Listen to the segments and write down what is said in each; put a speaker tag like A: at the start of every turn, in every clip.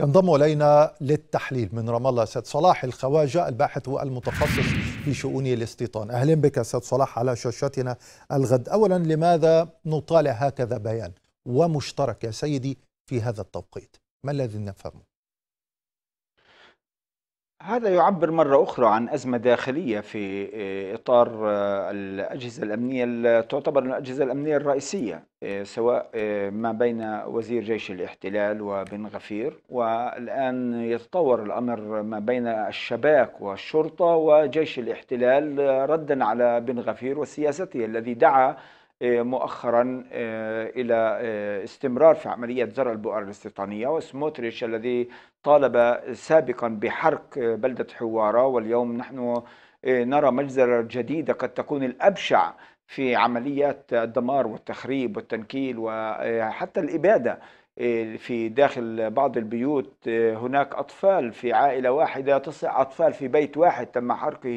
A: ينضم الينا للتحليل من رام الله سيد صلاح الخواجه الباحث والمتخصص في شؤون الاستيطان اهلا بك سيد صلاح على شاشتنا الغد اولا لماذا نطالع هكذا بيان ومشترك يا سيدي في هذا التوقيت ما الذي نفهمه
B: هذا يعبر مرة أخرى عن أزمة داخلية في آه، إطار آه، الأجهزة الأمنية تعتبر الأجهزة الأمنية الرئيسية آه، سواء ما بين وزير جيش الاحتلال وبن غفير والآن يتطور الأمر ما بين الشباك والشرطة وجيش الاحتلال ردا على بن غفير وسياسته الذي دعا آه، مؤخرا آه، الى آه، استمرار في عمليه زرع البؤر الاستيطانيه وسموتريش الذي طالب سابقا بحرق بلده حواره واليوم نحن نرى مجزره جديده قد تكون الابشع في عمليات الدمار والتخريب والتنكيل وحتى الاباده إيه، في داخل بعض البيوت إيه، هناك أطفال في عائلة واحدة تسع أطفال في بيت واحد تم حرقه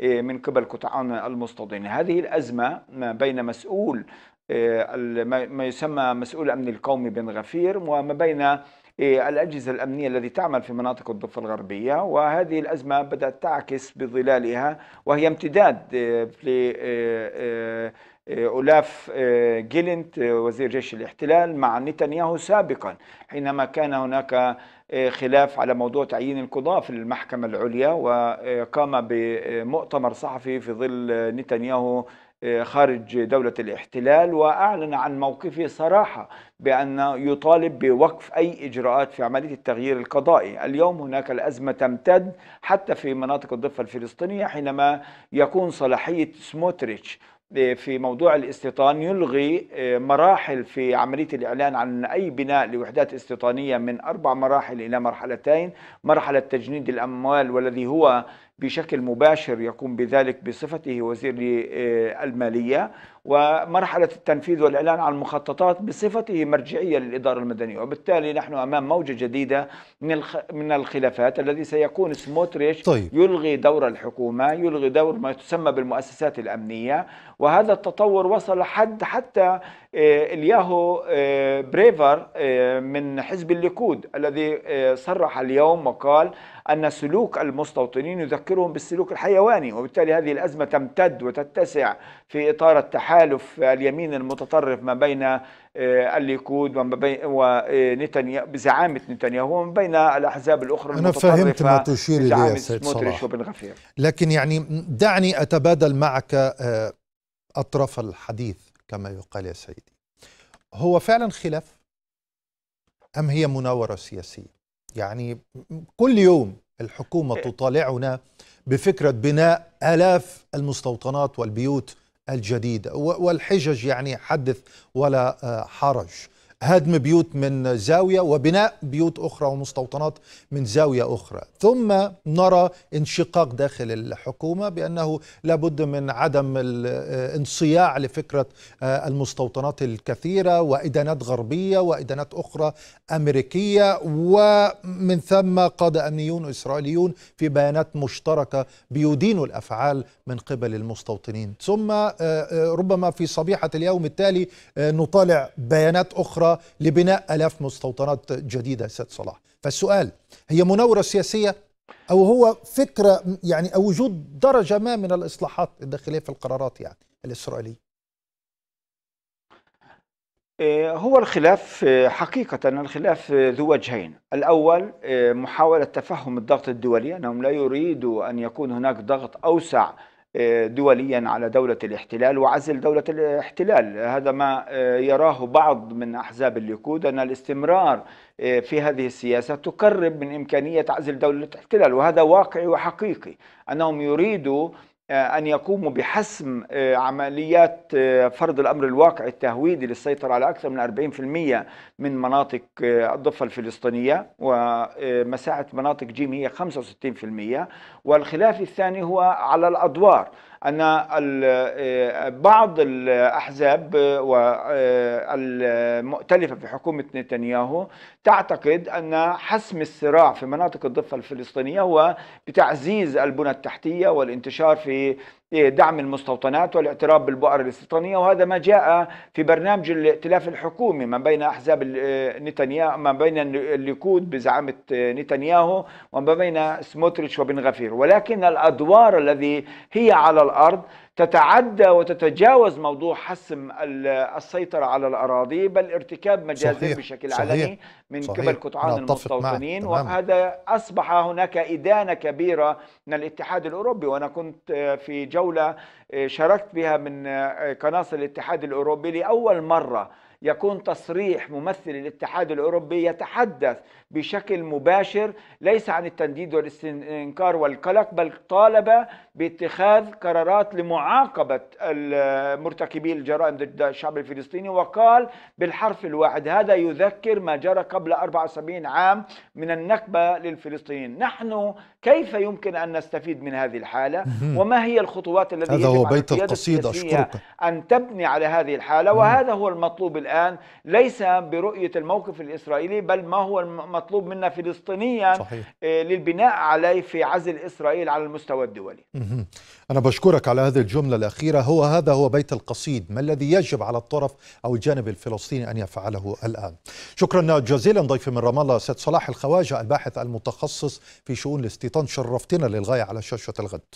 B: إيه، من قبل قطعان المستوطنين هذه الأزمة ما بين مسؤول ما يسمى مسؤول الأمن القومي بن غفير وما بين الأجهزة الأمنية التي تعمل في مناطق الضفة الغربية وهذه الأزمة بدأت تعكس بظلالها وهي امتداد آه، أولاف آه، جيلنت آه، وزير جيش الاحتلال مع نتنياهو سابقا حينما كان هناك خلاف على موضوع تعيين القضاة في المحكمة العليا وقام بمؤتمر صحفي في ظل نتنياهو خارج دولة الاحتلال وأعلن عن موقفه صراحة بأن يطالب بوقف أي إجراءات في عملية التغيير القضائي اليوم هناك الأزمة تمتد حتى في مناطق الضفة الفلسطينية حينما يكون صلاحية سموتريتش في موضوع الاستيطان يلغي آه، مراحل في عملية الإعلان عن أي بناء لوحدات استيطانية من أربع مراحل إلى مرحلتين مرحلة تجنيد الأموال والذي هو بشكل مباشر يقوم بذلك بصفته وزير المالية ومرحلة التنفيذ والإعلان عن المخططات بصفته مرجعية للإدارة المدنية وبالتالي نحن أمام موجة جديدة من من الخلافات الذي سيكون سموتريش طيب. يلغي دور الحكومة يلغي دور ما تسمى بالمؤسسات الأمنية وهذا التطور وصل حد حتى آه، الياهو آه، بريفر آه، من حزب الليكود الذي صرح اليوم وقال أن سلوك المستوطنين يذكرهم بالسلوك الحيواني وبالتالي هذه الأزمة تمتد وتتسع في إطار التحالف اليمين المتطرف ما بين الليكود وما بين ونتنياهو بزعامة نتنياهو وما بين الأحزاب الأخرى أنا فهمت ما تشير إليه سيد صلاح
A: لكن يعني دعني أتبادل معك أطراف الحديث كما يقال يا سيدي هو فعلا خلاف أم هي مناورة سياسية يعني كل يوم الحكومة إيه. تطالعنا بفكرة بناء آلاف المستوطنات والبيوت الجديدة والحجج يعني حدث ولا آه، حرج هدم بيوت من زاوية وبناء بيوت أخرى ومستوطنات من زاوية أخرى ثم نرى انشقاق داخل الحكومة بأنه لابد من عدم الانصياع لفكرة آه، المستوطنات الكثيرة وإدانات غربية وإدانات أخرى أمريكية ومن ثم قادة أمنيون إسرائيليون في بيانات مشتركة بيدينوا الأفعال من قبل المستوطنين ثم آه، آه، ربما في صبيحة اليوم التالي نطالع بيانات أخرى لبناء ألاف مستوطنات جديدة سيد صلاح فالسؤال هي مناورة سياسية أو هو فكرة يعني أو وجود درجة ما من الإصلاحات الداخلية في القرارات يعني الإسرائيلية
B: آه، هو الخلاف آه، حقيقة الخلاف آه، ذو وجهين الأول محاولة تفهم الضغط الدولي أنهم لا يريدوا أن يكون هناك ضغط أوسع دوليا على دولة الاحتلال وعزل دولة الاحتلال هذا ما آه، يراه بعض من أحزاب الليكود أن الاستمرار آه، في هذه السياسة تقرب من إمكانية عزل دولة الاحتلال وهذا واقعي وحقيقي أنهم يريدوا آه، أن يقوموا بحسم آه، عمليات آه، فرض الأمر الواقع التهويدي للسيطرة على أكثر من 40% من مناطق الضفة الفلسطينية ومساحة مناطق جيم هي 65% والخلاف الثاني هو على الأدوار أن آه، بعض الأحزاب آه، آه، المؤتلفة في حكومة نتنياهو تعتقد أن حسم الصراع في مناطق الضفة الفلسطينية هو بتعزيز البنى التحتية والانتشار في دعم المستوطنات والاعتراف بالبؤر الاستيطانيه وهذا ما جاء في برنامج الائتلاف الحكومي ما بين احزاب نتنياهو ما بين الليكود بزعامه نتنياهو وما بين سموتريتش وبن غفير ولكن الادوار الذي هي على الارض تتعدى وتتجاوز موضوع حسم السيطرة على الأراضي بل ارتكاب مجازر بشكل صحيح علني من صحيح قبل قطعان المستوطنين وهذا أصبح هناك إدانة كبيرة من الاتحاد الأوروبي وأنا كنت في جولة آه، شاركت بها من آه، قناصل الاتحاد الأوروبي لأول مرة يكون تصريح ممثل الاتحاد الاوروبي يتحدث بشكل مباشر ليس عن التنديد والاستنكار والقلق بل طالب باتخاذ قرارات لمعالجه معاقبة مرتكبي الجرائم ضد الشعب الفلسطيني وقال بالحرف الواحد هذا يذكر ما جرى قبل 74 عام من النكبة للفلسطينيين نحن كيف يمكن أن نستفيد من هذه الحالة وما هي الخطوات التي هذا هو بيت القصيدة أشكرك أن تبني على هذه الحالة وهذا هو المطلوب الآن ليس برؤية الموقف الإسرائيلي بل ما هو المطلوب منا فلسطينيا صحيح. آه، للبناء عليه في عزل إسرائيل على المستوى الدولي
A: أنا بشكرك على هذه الجملة الأخيرة هو هذا هو بيت القصيد ما الذي يجب على الطرف أو الجانب الفلسطيني أن يفعله الآن شكرا جزيلا ضيفي من رام الله سيد صلاح الخواجة الباحث المتخصص في شؤون الاستيطان شرفتنا للغايه على شاشه الغد